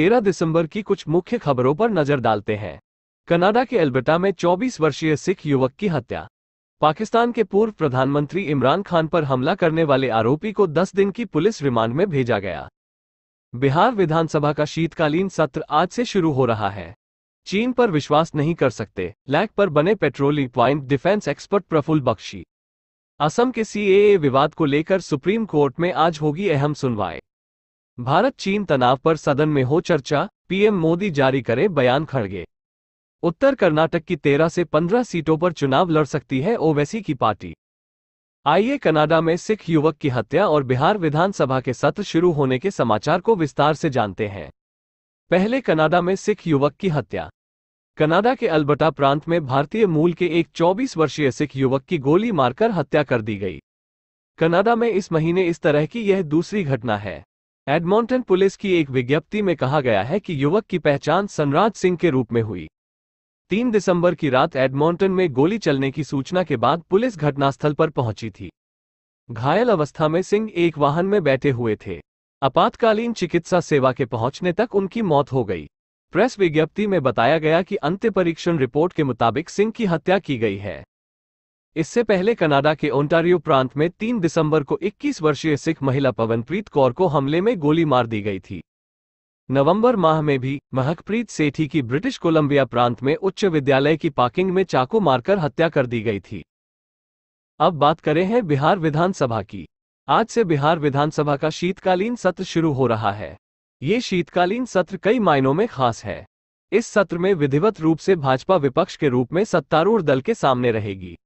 13 दिसंबर की कुछ मुख्य खबरों पर नजर डालते हैं कनाडा के अल्बर्टा में 24 वर्षीय सिख युवक की हत्या पाकिस्तान के पूर्व प्रधानमंत्री इमरान खान पर हमला करने वाले आरोपी को 10 दिन की पुलिस रिमांड में भेजा गया बिहार विधानसभा का शीतकालीन सत्र आज से शुरू हो रहा है चीन पर विश्वास नहीं कर सकते लैक पर बने patrolling point defence expert Praful Bakshi Assam के सीएए विवाद को लेकर सुप्रीम कोर्ट में आज होगी अहम सुनवाई भारत चीन तनाव पर सदन में हो चर्चा पीएम मोदी जारी करे बयान खड़गे उत्तर कर्नाटक की 13 से 15 सीटों पर चुनाव लड़ सकती है ओवैसी की पार्टी आइए कनाडा में सिख युवक की हत्या और बिहार विधानसभा के सत्र शुरू होने के समाचार को विस्तार से जानते हैं पहले कनाडा में सिख युवक की हत्या कनाडा के अल्बर्टा प्रांत में भारतीय मूल के एक 24 वर्षीय सिख युवक की गोली मारकर हत्या कर दी गई कनाडा में इस महीने इस तरह की यह दूसरी घटना है एडमोंटन पुलिस की एक विज्ञप्ति में कहा गया है कि युवक की पहचान सनराज सिंह के रूप में हुई तीन दिसंबर की रात एडमोंटन में गोली चलने की सूचना के बाद पुलिस घटनास्थल पर पहुंची थी घायल अवस्था में सिंह एक वाहन में बैठे हुए थे आपातकालीन चिकित्सा सेवा के पहुंचने तक उनकी मौत हो गई प्रेस विज्ञप्ति में बताया गया कि अंत्य परीक्षण रिपोर्ट के मुताबिक सिंह की हत्या की गई है इससे पहले कनाडा के ओंटारियो प्रांत में 3 दिसंबर को 21 वर्षीय सिख महिला पवनप्रीत कौर को हमले में गोली मार दी गई थी नवंबर माह में भी महकप्रीत सेठी की ब्रिटिश कोलंबिया प्रांत में उच्च विद्यालय की पार्किंग में चाकू मारकर हत्या कर दी गई थी अब बात करें हैं बिहार विधानसभा की आज से बिहार विधानसभा का शीतकालीन सत्र शुरू हो रहा है ये शीतकालीन सत्र कई मायनों में खास है इस सत्र में विधिवत रूप से भाजपा विपक्ष के रूप में सत्तारूढ़ दल के सामने रहेगी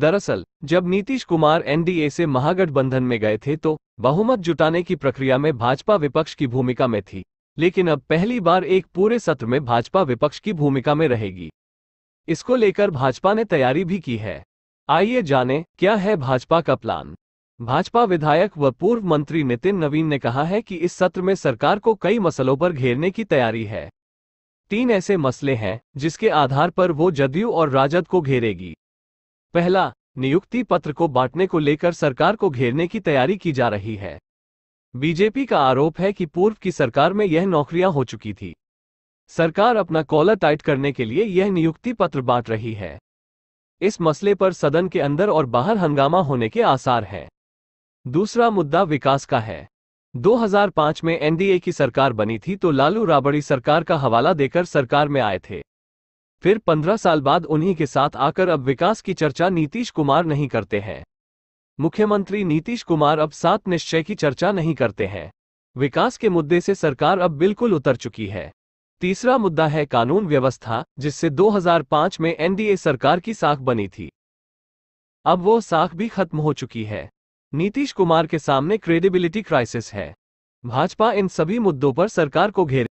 दरअसल जब नीतीश कुमार एनडीए से महागठबंधन में गए थे तो बहुमत जुटाने की प्रक्रिया में भाजपा विपक्ष की भूमिका में थी लेकिन अब पहली बार एक पूरे सत्र में भाजपा विपक्ष की भूमिका में रहेगी इसको लेकर भाजपा ने तैयारी भी की है आइए जानें क्या है भाजपा का प्लान भाजपा विधायक व पूर्व मंत्री नितिन नवीन ने कहा है कि इस सत्र में सरकार को कई मसलों पर घेरने की तैयारी है तीन ऐसे मसले हैं जिसके आधार पर वो जदयू और राजद को घेरेगी पहला नियुक्ति पत्र को बांटने को लेकर सरकार को घेरने की तैयारी की जा रही है बीजेपी का आरोप है कि पूर्व की सरकार में यह नौकरियां हो चुकी थी सरकार अपना कॉलर टाइट करने के लिए यह नियुक्ति पत्र बांट रही है इस मसले पर सदन के अंदर और बाहर हंगामा होने के आसार हैं दूसरा मुद्दा विकास का है 2005 में एनडीए की सरकार बनी थी तो लालू राबड़ी सरकार का हवाला देकर सरकार में आए थे फिर 15 साल बाद उन्हीं के साथ आकर अब विकास की चर्चा नीतीश कुमार नहीं करते हैं मुख्यमंत्री नीतीश कुमार अब सात निश्चय की चर्चा नहीं करते हैं विकास के मुद्दे से सरकार अब बिल्कुल उतर चुकी है तीसरा मुद्दा है कानून व्यवस्था जिससे 2005 में एनडीए सरकार की साख बनी थी अब वो साख भी खत्म हो चुकी है नीतीश कुमार के सामने क्रेडिबिलिटी क्राइसिस है भाजपा इन सभी मुद्दों पर सरकार को घेर